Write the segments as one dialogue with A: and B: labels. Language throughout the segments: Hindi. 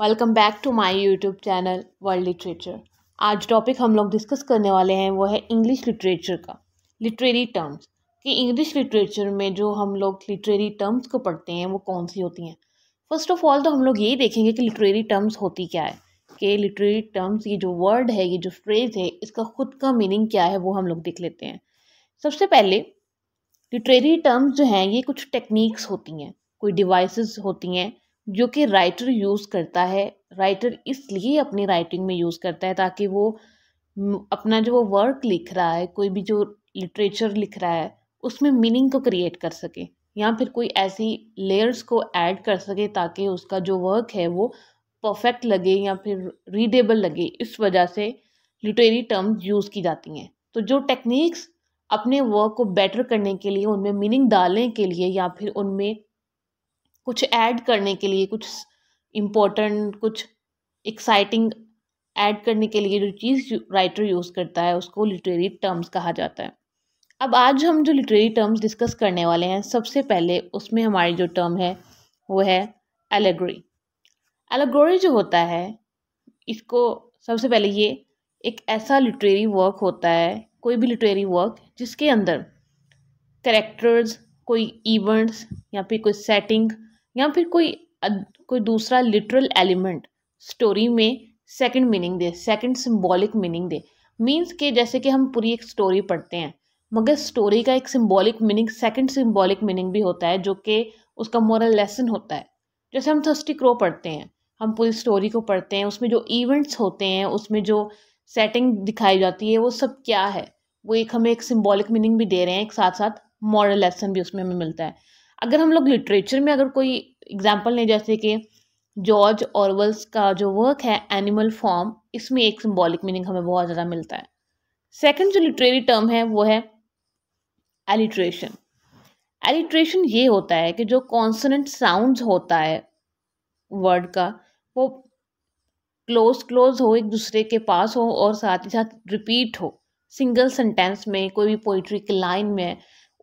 A: welcome back to my YouTube channel world literature आज टॉपिक हम लोग डिस्कस करने वाले हैं वो है इंग्लिश लिटरेचर का लिटरेरी टर्म्स कि इंग्लिश लिटरेचर में जो हम लोग लिटरेरी टर्म्स को पढ़ते हैं वो कौन सी होती हैं फर्स्ट ऑफ ऑल तो हम लोग ये देखेंगे कि लिटरेरी टर्म्स होती क्या है कि लिटरेरी टर्म्स ये जो वर्ड है ये जो फ्रेज़ है इसका खुद का मीनिंग क्या है वो हम लोग देख लेते हैं सबसे पहले लिटरेरी टर्म्स जो हैं ये कुछ टेक्निक्स होती हैं कोई डिवाइसेस होती हैं जो कि राइटर यूज़ करता है राइटर इसलिए अपनी राइटिंग में यूज़ करता है ताकि वो अपना जो वो वर्क लिख रहा है कोई भी जो लिटरेचर लिख रहा है उसमें मीनिंग को क्रिएट कर सके या फिर कोई ऐसी लेयर्स को ऐड कर सके ताकि उसका जो वर्क है वो परफेक्ट लगे या फिर रीडेबल लगे इस वजह से लिटरेरी टर्म यूज़ की जाती हैं तो जो टेक्निक्स अपने वर्क को बेटर करने के लिए उनमें मीनिंग डालने के लिए या फिर उनमें कुछ ऐड करने के लिए कुछ इम्पोर्टेंट कुछ एक्साइटिंग ऐड करने के लिए जो चीज़ राइटर यूज़ करता है उसको लिटरेरी टर्म्स कहा जाता है अब आज हम जो लिटरेरी टर्म्स डिस्कस करने वाले हैं सबसे पहले उसमें हमारी जो टर्म है वो है एलेग्री एलेगोरी जो होता है इसको सबसे पहले ये एक ऐसा लिटरेरी वर्क होता है कोई भी लिटरेरी वर्क जिसके अंदर करेक्टर्स कोई इवेंट्स या फिर कोई सेटिंग या फिर कोई कोई दूसरा लिटरल एलिमेंट स्टोरी में सेकंड मीनिंग दे सेकंड सिंबॉलिक मीनिंग दे मींस के जैसे कि हम पूरी एक स्टोरी पढ़ते हैं मगर स्टोरी का एक symbolic meaning second symbolic meaning भी होता है जो कि उसका मॉरल लेसन होता है जैसे हम थर्स्टी क्रो पढ़ते हैं हम पूरी स्टोरी को पढ़ते हैं उसमें जो इवेंट्स होते हैं उसमें जो सेटिंग दिखाई जाती है वो सब क्या है वो एक हमें एक सिंबॉलिक मीनिंग भी दे रहे हैं एक साथ साथ मॉरल लेसन भी उसमें हमें मिलता है अगर हम लोग लिटरेचर में अगर कोई एग्जाम्पल लें जैसे कि जॉर्ज ऑरवल्स का जो वर्क है एनिमल फॉर्म इसमें एक सिम्बॉलिक मीनिंग हमें बहुत ज़्यादा मिलता है सेकंड जो लिटरेरी टर्म है वो है एलिट्रेशन एलिट्रेशन ये होता है कि जो कॉन्सनेंट साउंड होता है वर्ड का वो क्लोज क्लोज हो एक दूसरे के पास हो और साथ ही साथ रिपीट हो सिंगल सेंटेंस में कोई भी पोइट्री की लाइन में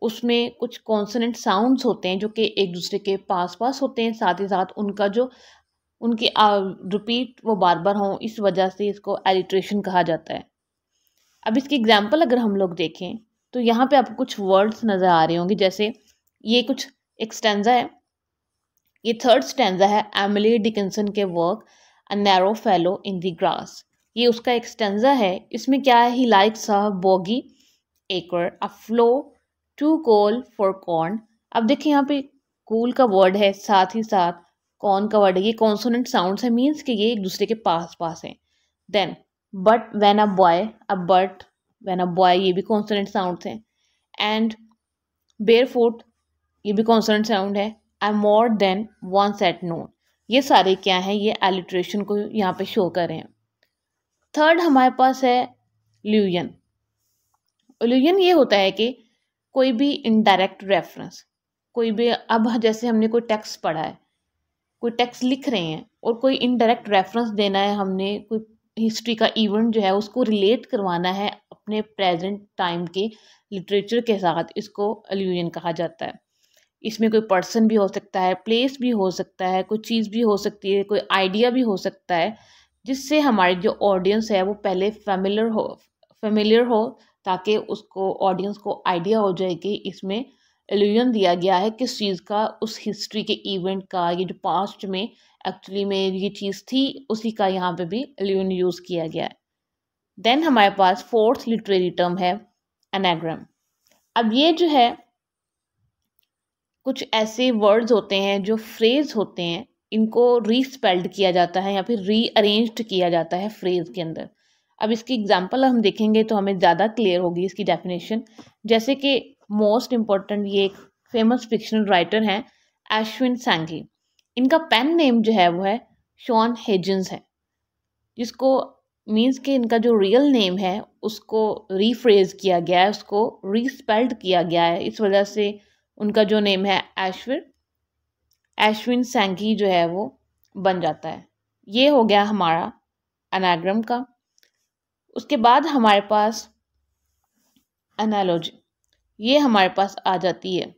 A: उसमें कुछ कॉन्सनेंट साउंड्स होते हैं जो कि एक दूसरे के पास पास होते हैं साथ ही साथ उनका जो उनकी रिपीट वो बार बार हों इस वजह से इसको एलिट्रेशन कहा जाता है अब इसकी एग्जाम्पल अगर हम लोग देखें तो यहाँ पे आपको कुछ वर्ड्स नज़र आ रहे होंगे जैसे ये कुछ एक स्टेंजा है ये थर्ड स्टेंजा है एमली डिकिंसन के work a narrow fellow in the grass ये उसका एक स्टेंजा है इसमें क्या है he likes a boggy acre a floor too cool for corn अब देखिए यहाँ पे कूल का वर्ड है साथ ही साथ कॉर्न का वर्ड है ये कॉन्सोनेंट साउंड है मीन्स कि ये एक दूसरे के पास पास हैं then but when a boy अब बट वैन अ बॉय ये भी कॉन्सोनेंट साउंड हैं एंड बेयर फुट ये भी कॉन्सोनेंट साउंड है I more than once at noon ये सारे क्या हैं ये एलिट्रेशन को यहाँ पे शो कर रहे हैं थर्ड हमारे पास है ल्यूजन ल्यूजन ये होता है कि कोई भी इनडायरेक्ट रेफरेंस कोई भी अब जैसे हमने कोई टैक्स पढ़ा है कोई टैक्स लिख रहे हैं और कोई इनडायरेक्ट रेफरेंस देना है हमने कोई हिस्ट्री का इवेंट जो है उसको रिलेट करवाना है अपने प्रेजेंट टाइम के लिटरेचर के साथ इसको एल्यूजन कहा जाता है इसमें कोई पर्सन भी हो सकता है प्लेस भी हो सकता है कोई चीज़ भी हो सकती है कोई आइडिया भी हो सकता है जिससे हमारी जो ऑडियंस है वो पहले फेमिलर हो फेमिलियर हो ताकि उसको ऑडियंस को आइडिया हो जाए कि इसमें एल्यूजन दिया गया है किस चीज़ का उस हिस्ट्री के इवेंट का ये जो पास्ट में एक्चुअली में ये चीज़ थी उसी का यहाँ पे भी एल्यूजन यूज़ किया गया है देन हमारे पास फोर्थ लिटरेरी टर्म है एनाग्राम अब ये जो है कुछ ऐसे वर्ड्स होते हैं जो फ्रेज होते हैं इनको रीस्पेल्ड किया जाता है या फिर रीअरेंज्ड किया जाता है फ्रेज के अंदर अब इसकी एग्जाम्पल हम देखेंगे तो हमें ज़्यादा क्लियर होगी इसकी डेफिनेशन जैसे कि मोस्ट इम्पॉर्टेंट ये एक फेमस फिक्शनल राइटर हैं एशविन सैंगी इनका पेन नेम जो है वो है शॉन हेजन्स है जिसको मीन्स कि इनका जो रियल नेम है उसको रीफ्रेज किया गया है उसको रीस्पेल्ड किया गया है इस वजह से उनका जो नेम है ऐश्विर एशविन सैंगी जो है वो बन जाता है ये हो गया हमारा अनाग्रम का उसके बाद हमारे पास एनालॉजी ये हमारे पास आ जाती है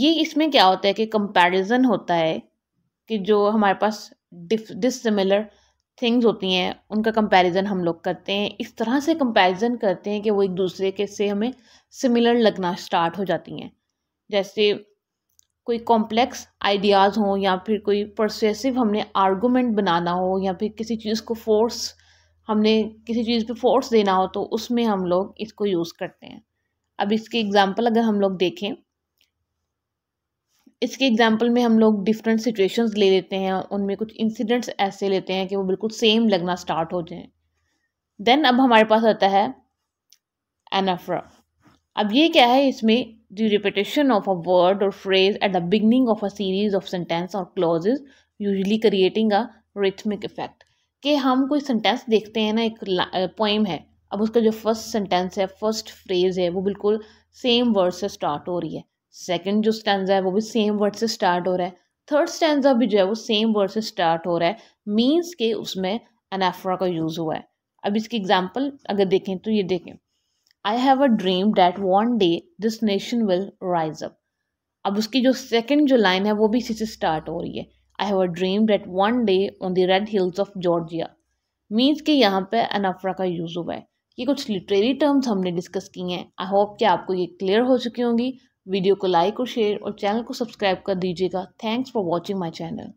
A: ये इसमें क्या होता है कि कंपैरिजन होता है कि जो हमारे पास डिसिमिलर थिंग्स होती हैं उनका कंपैरिजन हम लोग करते हैं इस तरह से कंपैरिजन करते हैं कि वो एक दूसरे के से हमें सिमिलर लगना स्टार्ट हो जाती हैं जैसे कोई कॉम्प्लेक्स आइडियाज़ हों या फिर कोई परसेसिव हमने आर्गूमेंट बनाना हो या फिर किसी चीज़ को फोर्स हमने किसी चीज़ पे फोर्स देना हो तो उसमें हम लोग इसको यूज़ करते हैं अब इसके एग्ज़ाम्पल अगर हम लोग देखें इसके एग्ज़ाम्पल में हम लोग डिफरेंट सिचुएशंस ले लेते हैं उनमें कुछ इंसिडेंट्स ऐसे लेते हैं कि वो बिल्कुल सेम लगना स्टार्ट हो जाए देन अब हमारे पास आता है एनाफ्रा अब ये क्या है इसमें the repetition of a word और phrase at the beginning of a series of sentence और clauses usually creating a rhythmic effect कि हम कोई सेंटेंस देखते हैं ना एक पोइम है अब उसका जो फर्स्ट सेंटेंस है फर्स्ट फ्रेज है वो बिल्कुल सेम वर्ड से स्टार्ट हो रही है सेकंड जो स्टैंड है वो भी सेम वर्ड से स्टार्ट हो रहा है थर्ड स्टैंड भी जो है वो सेम वर्ड से स्टार्ट हो रहा है मीन्स के उसमें अनाफ्रा का यूज़ हुआ है अब इसकी एग्जाम्पल अगर देखें तो ये देखें I have a dream that one day this nation will rise up अब उसकी जो सेकेंड जो लाइन है वो भी इसी से स्टार्ट हो रही है I have a dream that one day on the red hills of Georgia means कि यहाँ पे अनाफ्रा का यूज़ हुआ है ये कुछ लिटरेरी टर्म्स हमने डिस्कस की हैं आई होप कि आपको ये क्लियर हो चुकी होंगी वीडियो को लाइक और शेयर और चैनल को सब्सक्राइब कर दीजिएगा thanks for watching my channel